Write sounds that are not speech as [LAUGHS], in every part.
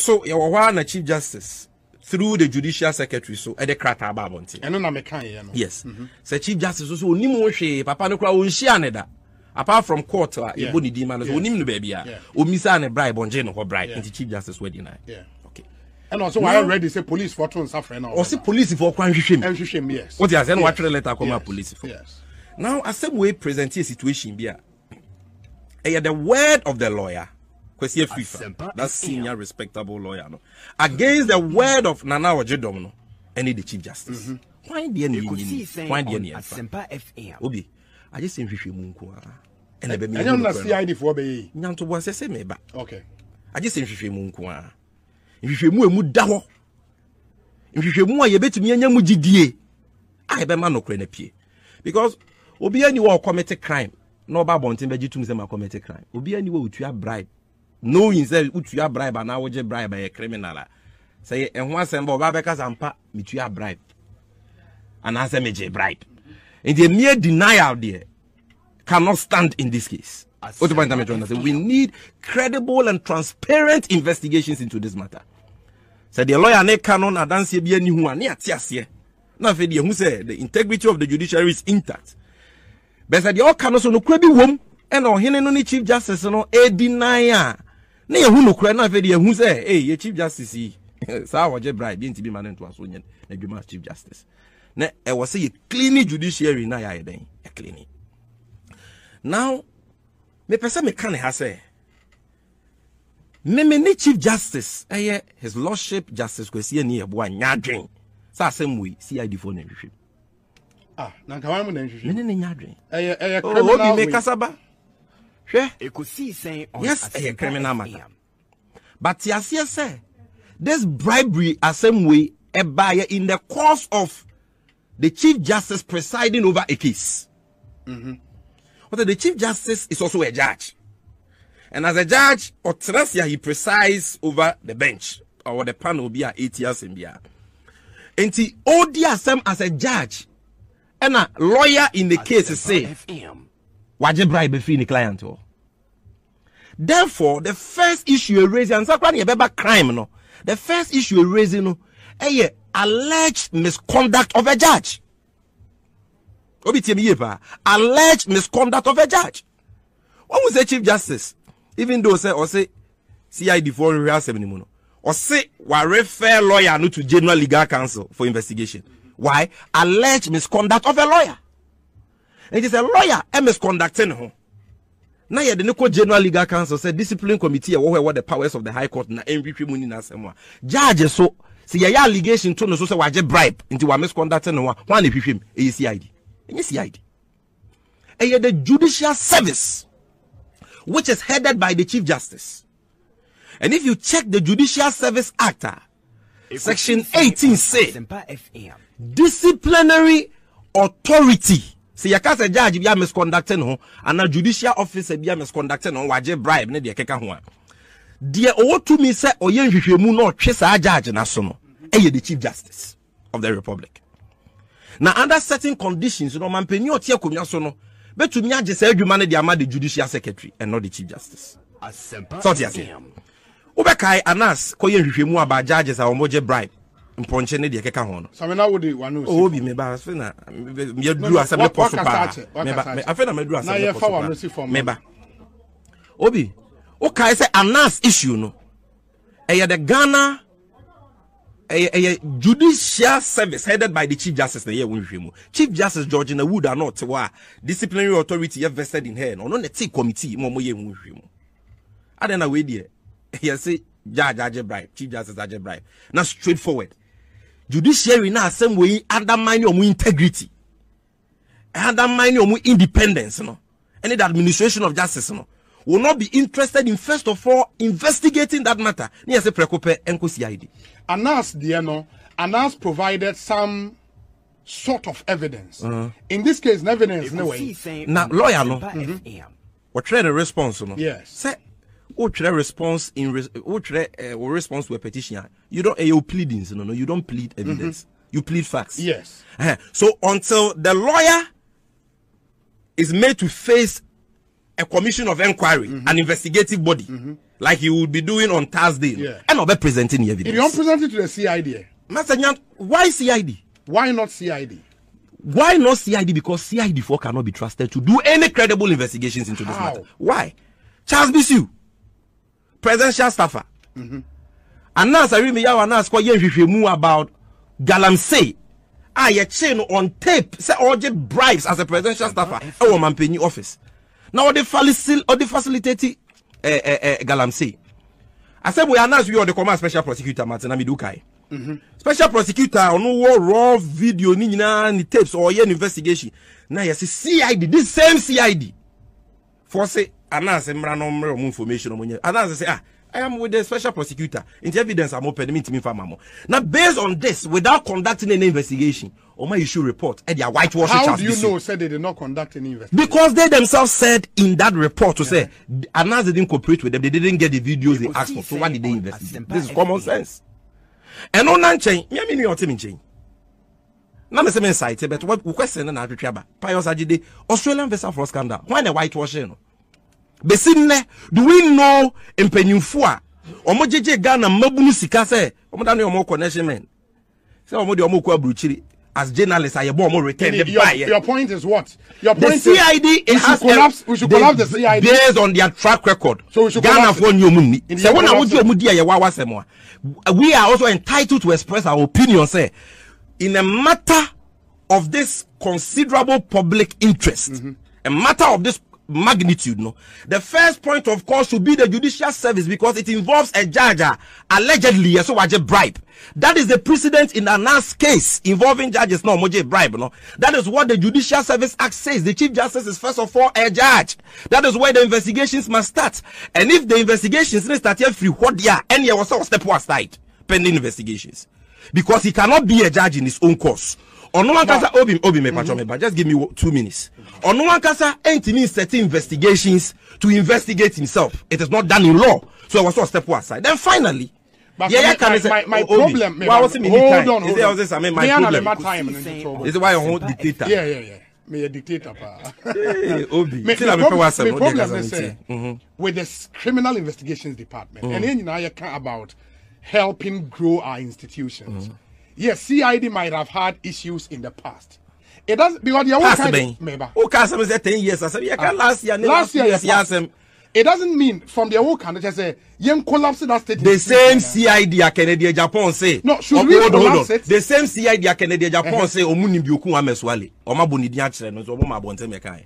so yɛwɔ hɔ a na chief justice through the judicial secretary so ɛde krataa ba abɔnten. ɛno na meka yɛ no. yes mm sɛ chief justice so onim wo hwee papa no koraa onhyia ne da apart from court a yɛbɔ ne din ma no so onim no baabi a omisa ne braai bɔngye ne hɔ braai nti chief justice wedding nan. ɛna ɔsɛ wayɛ ready sɛ police fɔ to nsa frɛ na ɔsɛ police fɔ kwan hwehwɛ mu ɛnhwehwɛ mu yes wote asɛ na watwerɛ letter kɔma police fɔ now asɛm wei present a situation bi a ɛyɛ the word of the lawyer kwesi afifa that senior respectable lawyer no against the word of nana ɔgyedɔm no ɛne the chief justice mm-hmm. Why kwan deɛ ne yɛnyini kwan deɛ ne FA. obi I agye sɛ nhwehwɛ mu nko a ɛna bɛmi nyantoboa sɛ sɛ meba agye sɛ nhwehwɛ mu nko a nhwehwɛ mu ɛmu da hɔ nhwehwɛ mu a yɛbɛtumi anya mu gyidie a yɛbɛma nokorɛ no pie because Obi ni wɔ ɔkɔmete crime na ɔba abɔnten bɛgye tum sɛ ma ɔkɔmete crime obiara ni wɔ ɔtua bribe knowing sɛ wotua bribe and anaa wogye bribe a criminal Say sɛ ɛho asɛm ba ɔbaa bɛka sa mpa metua bribe anaasɛ megye bribe the mere denial there cannot stand in this case we need credible and transparent investigations into this matter Said the lawyer ne ka no nadanseɛ bi ani ho ne ate aseɛ na afei deɛ the integrity of the judiciary is intact said the all no so nokora bi wom ɛna ɔhene no ni chief justice no a a Ne na yɛhu nokora na afei de yɛhu sɛ ei yɛ chief justice yi [LAUGHS] saa wɔgye bra bi nti bi ma ne ntoa so nyɛ n'adwuma as chief justice na ɛwɔ sɛ yɛ clean judiciary na yɛayɛ dɛn ɛclean now mepɛ sɛ meka ne ha sɛ meme ne chief justice ɛyɛ his lordship justice kwasi ani yɛboa nyɛ adwen sɛ asɛm wei ciadfoɔ ah, na nhwehwɛ mu mene ne nyɛ adwen oh, obi mekasa ba yes a criminal matter but yɛaseɛ sɛ this bribery same way a buyer in the course of the chief justice presiding over a case mm-hmm. but the chief justice is also a judge and as a judge ɔtena he presides over the bench or the panel be at eight years in bia nti the same as a judge and a lawyer in the as case say wagye bribe firi ne client hɔ. therefore the first issue raising, and sakura ni yɛbɛba crime no the first issue raising, no ɛyɛ alleged misconduct of a judge obi tie mi yie paa alleged misconduct of a judge wɔn mu say chief justice even though sɛ ɔsɛ cid for ɔrehwɛ asɛm ni mu no ɔsɛ refer lawyer no to general legal council for investigation why alleged misconduct of a lawyer it is a lawyer ɛ e misconduct ne ho na yɛde ne kɔ general legal council sɛ discipline committee ɛwɔ hɔ ɛwɔ the powers of the high court na nhwehwɛ mu nyinaa asɛm a judge so sɛ yɛyɛ allegation to no so sɛ wagye bribe nti wa misconduct ne ho a hwan na ɛhwehwɛ mu ɛyɛ cid ɛnyɛ cid ɛyɛ the judicial service which is headed by the chief justice and if you check the judicial service act ah, section 18 say disciplinary authority sɛ yɛka sɛ judge bi a misconducte ne ho anaa judicial officer bi a misconducte ne ho wagye bribe ne deɛ keka ho a deɛ ɔwɔ tumi sɛ ɔyɛ nhwehwɛmu na ɔtwe saa judge n'aso no ɛyɛ the chief justice of the republic na under certain conditions no ɔmampanin ɔte akonnwa so no bɛtumi agye saa adwuma no de ama the judicial secretary and not the chief justice sɛ ɔte aseɛ wobɛkae anas kɔyɛ nhwehwɛmu aba judges a wɔmɔgye bribe mpɔnkyɛ ne deɛ kɛka ho no ɔwɔ bi meba afei na yɛduru asɛ mepɔ so paa afei na mɛduru asɛ mepɔ so paa meba obi wokae sɛ anas issue no ɛyɛ the ghana ɛyɛ ɛyɛ judicial service headed by the chief justice na ɛyɛ wɔn nhwɛ mu chief justice george na wood ano ɔte hɔ a disciplinary authority yɛ vested in her na ɔno na ti committee mu ɔmo yɛ wɔn nhwɛ mu adan na wei deɛ [LAUGHS] yɛsi judge agye bribe chief justice agye bribe na straightforward judiciary na asɛm wɔ yi adaman ne integrity undermine ne ɔmo independence no ɛne the administration of justice no will not be interested in first of all investigating that matter ne yɛ prekope prɛko cid. anas deɛ no anas provided some sort of evidence. Uh -huh. in this case na evidence no way. yi. na lawyer no mhm. wɔtwerɛ the response no. yes. sɛ What response in what eh, response to a petition you don't plead eh, wo pleadings no no you don't plead mm-hmm. evidence mm-hmm. you plead facts yes uh-huh. so until the lawyer is made to face a commission of inquiry mm-hmm. an investigative body mm-hmm. like he would be doing on thursday yeah. and be presenting the evidence if you don't present it to the cid eh? master why cid why not cid why not CID? Because CID4 cannot be trusted to do any credible investigations into How? this matter. Why? Charles you. presidential staffer anas arimi yawo anas kɔ yɛ nhwehwɛmu about galamsey Ah, yɛkyee chain on tape Say all ɔregye bribes as a presidential staffer ɛwɔ mampanyi office Now, na ɔde falicil ɔde facilitate eh, eh, eh, galamsey I asɛmu yɛ we are the command special prosecutor martin amidu kai mm -hmm. special prosecutor on wɔ raw video ni nyinaa ni tapes or ɔyɛ investigation na yɛsɛ cid this same cid fɔ se anaasɛ mmara no mmerɛ ɔmo information ɔmo nyɛ anaasɛ sɛ ah I am with the special prosecutor. In the evidence, I'm open. Meet me, Famamo. Now, based on this, without conducting any investigation, or my issue report, and their whitewashing. How do you know? Said they did not conduct any investigation because they themselves said in that report to yeah. say, Anas didn't cooperate with them. They didn't get the videos they asked for. So why did they investigate? This is common sense. And on Nanchen, me I mean your team in na me se me site but what question na atwetwa ba pius agide australian visa fraud scandal why na whitewashing no bɛsi do we know mpanyimfo a ɔmo gyegye ghana mmabunu sika sɛ omo da ne ɔmo kɔ nationment omo ɔmo deɛ as journalists a yɛbɔ ɔmo return ne eh. your point is what. your point the is cid we should collapse we should collapse the cid. based on their track record. so we should collapse it ghana fo ni ni sɛ wɔn di omu di we are also entitled to express our opinion in a matter of this considerable public interest mm -hmm. a matter of this magnitude no the first point of call should be the judicial service because it involves a judge ah, allegedly so a bribe that is the precedent in Anas case involving judges no moje bribe no that is what the judicial service act says the chief justice is first of all a judge that is where the investigations must start and if the investigations didn't start yet free what year any was step side pending investigations because he cannot be a judge in his own course ɔno ankasa obi obi me mm-hmm. but just give me two minutes ɔno ankasa ɛntumi setting investigations to investigate himself it is not done in law so I was sɛ step aside then finally yɛyɛ ka ne sɛ obi wa was mi ni time ɛsɛ ɔsɛ sami my problem ɛsɛ wa yɛ ho dictator. meyɛ dictator paa problem ne sɛ eh, mm-hmm. with the criminal investigations department ɛne mm-hmm. you yɛka about helping grow our institutions mm -hmm yes, CID might have had issues in the past. It does because the old kind member. Who cast him is there 10 years. I said, yeah, uh, last year, last year, yes, yes, it doesn't mean from the whole country just say you collapse that state. The same CID a Canada Japan say. No, should oh, we hold, hold on. The same CID a Canada Japan uh -huh. say omu ni bioku ameswale. Oma bonidi achire no so omo mabonte mekai.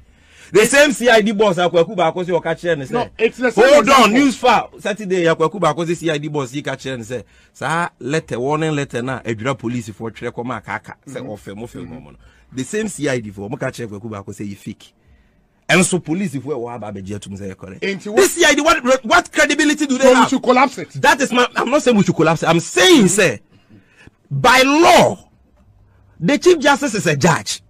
the same cid boss akwaku baako sɛ ɔka kyerɛ no sɛ hold on news fa saturday akwaku baako sɛ cid boss yi ka kyerɛ no sɛ saa letter warning letter no a adwira polisifoɔ twerɛ kɔma akaaka sɛ ɔfɛ mm-hmm. mo fɛ mɔmɔ mm-hmm. no the same cid foɔ mo ka kyerɛ akwaku baako sɛ yi fake ɛnso polisifoɔ ɛwɔ aba abɛgye atum sɛ ɛkɔrɛ this cid what what credibility do they have so that is my i'm not saying we should collapse it i'm saying mm mm-hmm. say by law the chief justice is a judge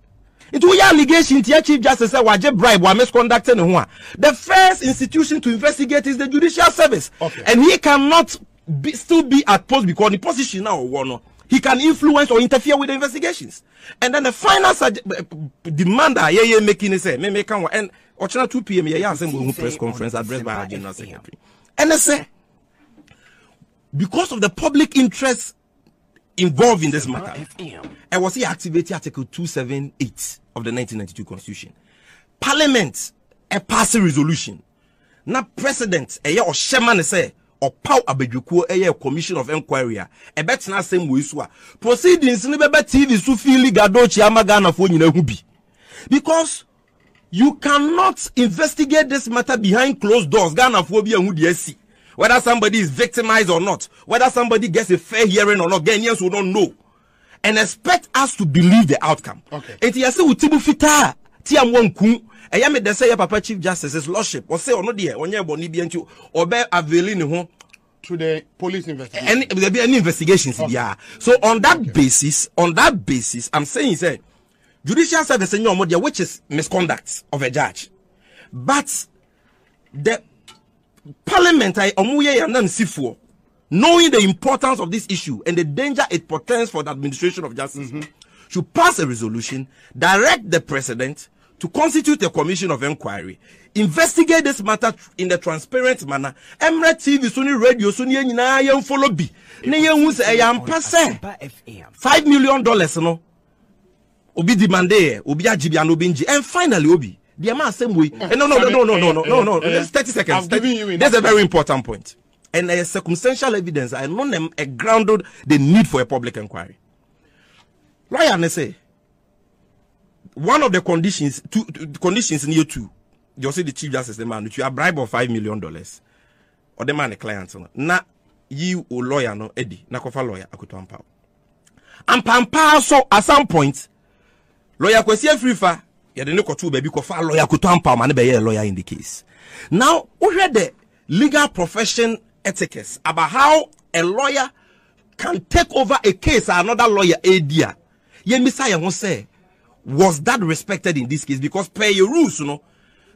It will woyɛ allegation tia chief justice sɛ wagye bribe wa misconduct ne ho the first institution to investigate is the judicial service okay. and he cannot be, still be at post because the position now ɔwɔ oh, no he can influence or interfere with the investigations and then the final eh, demand eh, a yɛyɛ making ne sɛ memeka wɔ and ɔkyena 2 pm Yeah, yeah, same press conference addressed by our general secretary ɛne sɛ because of the public interest involved in this matter. I was he activated Article 278 of the 1992 Constitution. Parliament a pass a resolution. now president a year or shaman say or pow abedjuku a year commission of inquiry. A bet na same way so proceedings in beba TV so feel gadochi amagana for you be because you cannot investigate this matter behind closed doors. Ghana phobia who the Whether somebody is victimized or not, whether somebody gets a fair hearing or not, Ghanaians will not know. And expect us to believe the outcome. Okay. Eti yasi utibu fita ti amwa nku. Eya me dese ya Papa Chief Justice, his lordship, ose ono diye, onye boni bi enti, obe or ni hon. To the police investigation. And there be any investigations okay. yeah. So on that okay. basis, on that basis, I'm saying, say, judicial service in your which is misconduct of a judge. But the parliament I omuye yanam sifuo, knowing the importance of this issue and the danger it portends for the administration of justice, mm-hmm. should pass a resolution, direct the president to constitute a commission of inquiry, investigate this matter in a transparent manner. Emre TV, Suni Radio, Suni Yenina, Yen follow B. Ne Yen Wus, Eyam Passe. Five million dollars, no? Obi demande, Obi Ajibi, and Obi Nji. And finally, Obi. The amount same way. And mm. eh, no, no, no, no, no, no, eh, no, no, It's eh, 30 seconds. That's a very important point. And uh, circumstantial evidence, I know them grounded the need for a public inquiry. Ryan, I say, one of the conditions, two, two conditions in year two, you see the chief justice, the man, which you are bribe of $5 million. Or the man, the client. Na, you, lawyer, no, Eddie, nakofa lawyer, akutu ampa. Ampa ampa, so at some point, lawyer kwesi free fa, yɛde ne kɔtoo baabi kɔfa lɔya ampa ampama ne bɛyɛ lawyer in the case now wohwɛ the legal profession ethics about how a lawyer can take over a case another lawyer adi a yɛmmisa yɛn ho sɛ was that respected in this case because per your rules no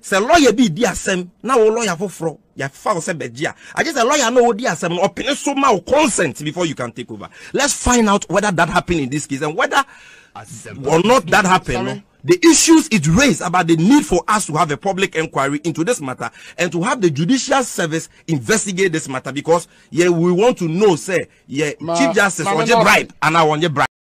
sɛ lawyer bi di asɛm na wo lawyer foforɔ yɛfa wo sɛ bɛgye a agye sɛ lawyer no wodi asɛm no ɔpene so ma wo consent before you can take over let's find out whether that happened in this case and whether or not that happened no the issues it raised about the need for us to have a public inquiry into this matter and to have the judicial service investigate this matter because yeah, we want to know, say, yeah, ma, Chief Justice, ma, or ma, bribe, and I want bribe.